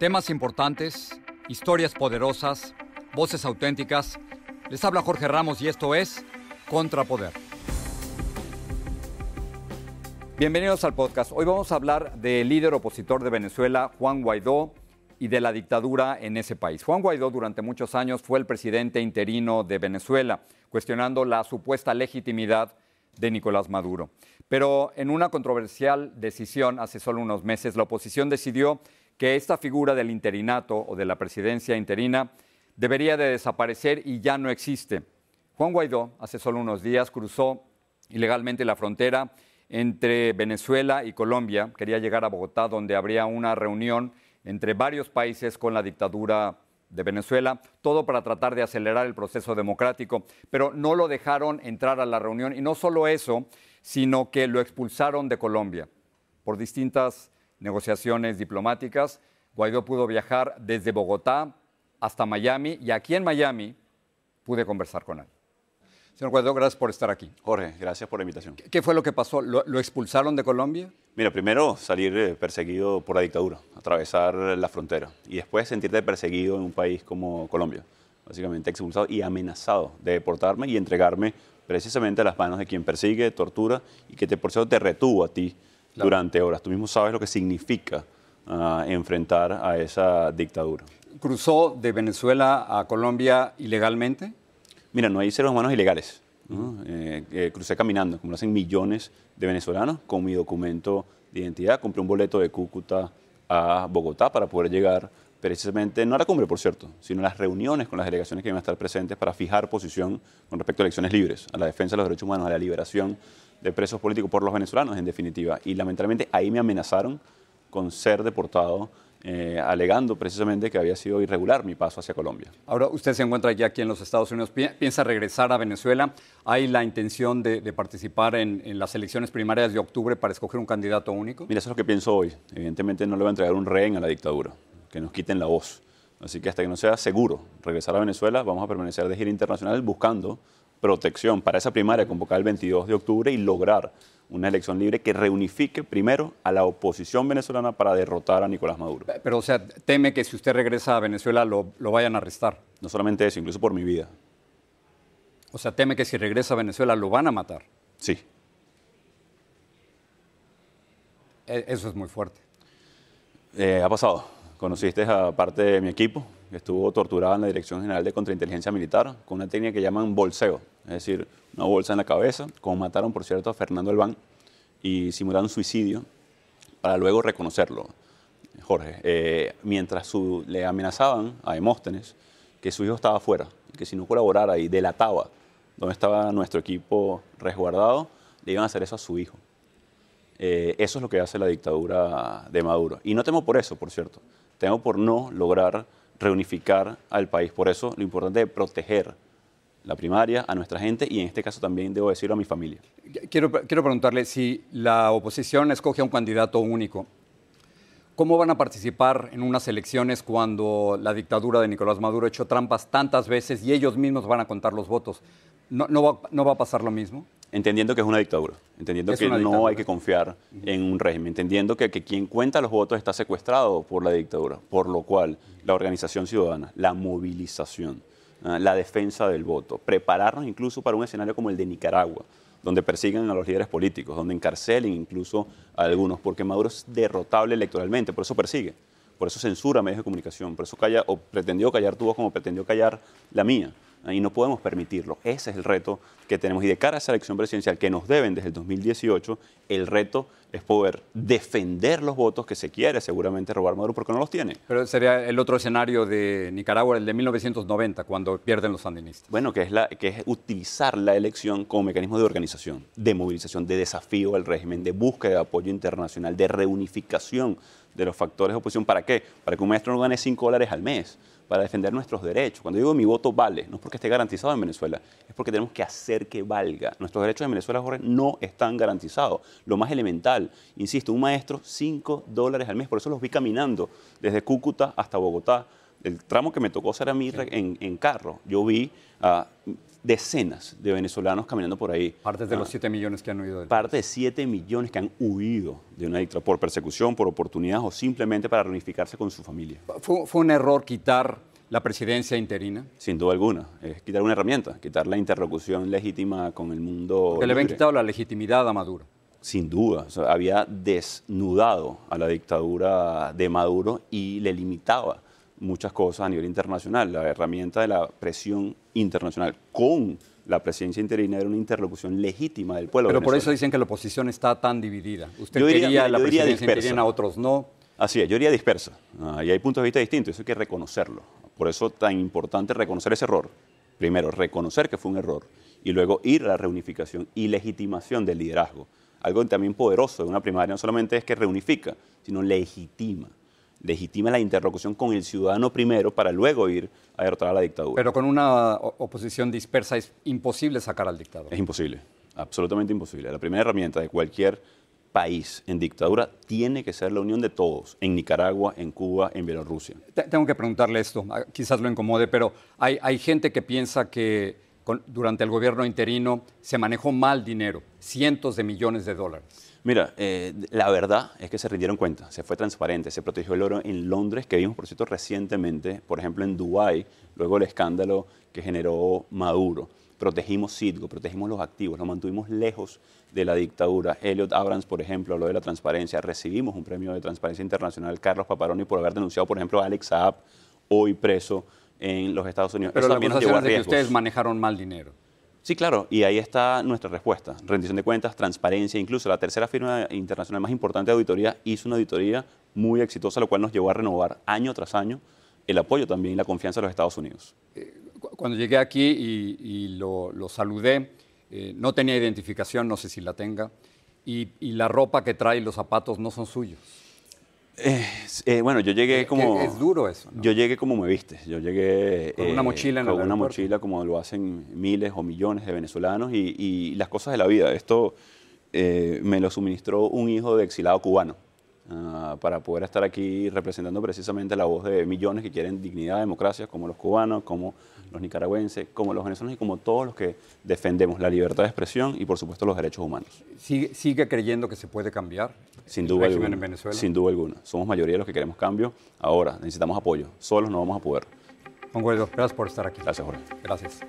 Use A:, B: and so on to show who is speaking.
A: Temas importantes, historias poderosas, voces auténticas. Les habla Jorge Ramos y esto es Contrapoder. Bienvenidos al podcast. Hoy vamos a hablar del líder opositor de Venezuela, Juan Guaidó, y de la dictadura en ese país. Juan Guaidó durante muchos años fue el presidente interino de Venezuela, cuestionando la supuesta legitimidad de Nicolás Maduro. Pero en una controversial decisión hace solo unos meses, la oposición decidió que esta figura del interinato o de la presidencia interina debería de desaparecer y ya no existe. Juan Guaidó hace solo unos días cruzó ilegalmente la frontera entre Venezuela y Colombia. Quería llegar a Bogotá, donde habría una reunión entre varios países con la dictadura de Venezuela, todo para tratar de acelerar el proceso democrático, pero no lo dejaron entrar a la reunión y no solo eso, sino que lo expulsaron de Colombia por distintas negociaciones diplomáticas. Guaidó pudo viajar desde Bogotá hasta Miami y aquí en Miami pude conversar con él. Señor Guaidó, gracias por estar aquí. Jorge, gracias por la invitación. ¿Qué, fue lo que
B: pasó? ¿Lo, expulsaron de Colombia? Mira, primero salir eh, perseguido por la dictadura, atravesar la frontera y después sentirte perseguido en un país como Colombia. Básicamente expulsado y amenazado de deportarme y entregarme precisamente a las manos de quien persigue, tortura y que te, por eso te retuvo a ti durante horas. Tú mismo sabes lo que significa ah, enfrentar a esa dictadura. ¿Cruzó de Venezuela a Colombia ilegalmente? Mira, no hay seres humanos ilegales. Eh, eh, crucé caminando, como lo hacen millones de venezolanos, con mi documento de identidad. Compré un boleto de Cúcuta a Bogotá para poder llegar precisamente, no a la cumbre, por cierto, sino a las reuniones con las delegaciones que iban a estar presentes para fijar posición con respecto a elecciones libres, a la defensa de los derechos humanos, a la liberación de presos políticos por los venezolanos, en definitiva. Y lamentablemente ahí me amenazaron con ser deportado, eh, alegando precisamente que había sido irregular mi paso hacia Colombia.
A: Ahora usted se encuentra ya aquí en los Estados Unidos, piensa regresar a Venezuela. ¿Hay la intención de, participar en, en, las elecciones
B: primarias de octubre para escoger un candidato único? Mira, eso es lo que pienso hoy. Evidentemente no le voy a entregar un rehén a la dictadura, que nos quiten la voz. Así que hasta que no sea seguro regresar a Venezuela, vamos a permanecer de gira internacional buscando protección para esa primaria convocada el 22 de octubre y lograr una elección libre que reunifique primero a la oposición venezolana para derrotar a Nicolás Maduro.
A: Pero, o sea, teme que si usted regresa a Venezuela lo, vayan a arrestar. No solamente eso, incluso por mi vida. O sea, teme que si regresa a Venezuela lo van a matar. Sí. E, eso es muy fuerte.
B: Eh, ha pasado. Conociste a parte de mi equipo, que estuvo torturada en la Dirección General de Contrainteligencia Militar, con una técnica que llaman bolseo es decir, una bolsa en la cabeza, como mataron, por cierto, a Fernando Albán, y simularon suicidio para luego reconocerlo, Jorge, eh, mientras le amenazaban a Demóstenes que su hijo estaba fuera que si no colaborara y delataba donde estaba nuestro equipo resguardado, le iban a hacer eso a su hijo. Eh, eso es lo que hace la dictadura de Maduro. Y no temo por eso, por cierto. Temo por no lograr reunificar al país. Por eso lo importante es proteger la primaria, a nuestra gente y en este caso también debo decirlo a mi familia. Quiero, preguntarle
A: si la oposición escoge a un candidato único. ¿Cómo van a participar en unas elecciones cuando la dictadura de Nicolás Maduro ha hecho trampas tantas veces y ellos mismos
B: van a contar los votos? ¿No, va, a pasar lo mismo? Entendiendo que es una dictadura, entendiendo que no hay que confiar en un régimen, entendiendo que, quien cuenta los votos está secuestrado por la dictadura, por lo cual la organización ciudadana, la movilización, Ah, la defensa del voto, prepararnos incluso para un escenario como el de Nicaragua, donde persiguen a los líderes políticos, donde encarcelen incluso a algunos, porque Maduro es derrotable electoralmente, por eso persigue, por eso censura medios de comunicación, por eso calla, o pretendió callar tu voz como pretendió callar la mía y no podemos permitirlo. Ese es el reto que tenemos. Y de cara a esa elección presidencial que nos deben desde el 2018, el reto es poder defender los votos que se quiere seguramente robar Maduro porque no los tiene. Pero sería el otro escenario de Nicaragua, el de 1990, cuando pierden los sandinistas. Bueno, que es, la, que es utilizar la elección como mecanismo de organización, de movilización, de desafío al régimen, de búsqueda de apoyo internacional, de reunificación de los factores de oposición. ¿Para qué? Para que un maestro no gane 5 dólares al mes para defender nuestros derechos. Cuando digo mi voto vale, no es porque esté garantizado en Venezuela, es porque tenemos que hacer que valga. Nuestros derechos en Venezuela, no están garantizados. Lo más elemental, insisto, un maestro 5 dólares al mes, por eso los vi caminando desde Cúcuta hasta Bogotá el tramo que me tocó hacer a mí en, carro, yo vi a ah, decenas de venezolanos caminando por ahí. Parte de los 7 ah, millones que han huido. parte de 7 millones que han huido de una dictadura por persecución, por oportunidades o simplemente para reunificarse con su familia.
A: ¿Fue, un error quitar la presidencia interina?
B: Sin duda alguna. Es quitar una herramienta, quitar la interlocución legítima con el mundo. Que le habían quitado la legitimidad a Maduro. Sin duda, había desnudado a la dictadura de Maduro y le limitaba muchas cosas a nivel internacional. La herramienta de la presión internacional con la presidencia interina era una interlocución legítima del pueblo. Pero por eso
A: dicen que la oposición está tan dividida. Usted yo diría, la presidencia interina,
B: otros no. Así es, yo diría dispersa. Ah, y hay puntos de vista distintos, eso hay que reconocerlo. Por eso es tan importante reconocer ese error. Primero, reconocer que fue un error y luego ir a la reunificación y legitimación del liderazgo. Algo también poderoso de una primaria no solamente es que reunifica, sino legitima legitima la interlocución con el ciudadano primero para luego ir a derrotar a la dictadura. Pero con una oposición dispersa es imposible sacar al dictador. Es imposible, absolutamente imposible. La primera herramienta de cualquier país en dictadura tiene que ser la unión de todos, en Nicaragua, en
A: Cuba, en Bielorrusia. tengo que preguntarle esto, ah, quizás lo incomode, pero hay, hay gente que piensa que durante el gobierno interino se manejó mal dinero cientos de millones de dólares.
B: Mira, eh, la verdad es que se rindieron cuenta, se fue transparente, se protegió el oro en Londres, que vimos, por cierto, recientemente, por ejemplo, en Dubái, luego el escándalo que generó Maduro. Protegimos Citgo, protegimos los activos, lo mantuvimos lejos de la dictadura. Elliot Abrams, por ejemplo, habló de la transparencia. Recibimos un premio de transparencia internacional, Carlos Paparoni, por haber denunciado, por ejemplo, a Alex Saab, hoy preso en los Estados Unidos. Pero también nos que ustedes manejaron mal dinero. Sí, claro, y ahí está nuestra respuesta. Rendición de cuentas, transparencia, incluso la tercera firma internacional más importante de auditoría hizo una auditoría muy exitosa, lo cual nos llevó a renovar año tras año el apoyo también y la confianza de los Estados Unidos. Eh, cuando llegué aquí
A: y, lo, saludé, eh, no tenía identificación, no sé si la tenga, y, y la ropa que trae, y los zapatos no son suyos.
B: Eh, bueno, yo llegué eh, como... Es duro eso. Yo llegué como me viste. Yo llegué... Con una eh, mochila una mochila como lo hacen miles o millones de venezolanos y, y las cosas de la vida. Esto me lo suministró un hijo de exilado cubano. Ah, para poder estar aquí representando precisamente la voz de millones que quieren dignidad, democracia, como los cubanos, como los nicaragüenses, como los venezolanos y como todos los que defendemos la libertad de expresión y por supuesto los derechos humanos. ¿Sigue, creyendo que se puede cambiar sin duda en Venezuela? Sin duda alguna. Somos mayoría de los que queremos cambio. Ahora necesitamos apoyo. Solos no vamos a poder. Juan Guaidó, gracias por estar aquí. Gracias, Jorge.
A: Gracias.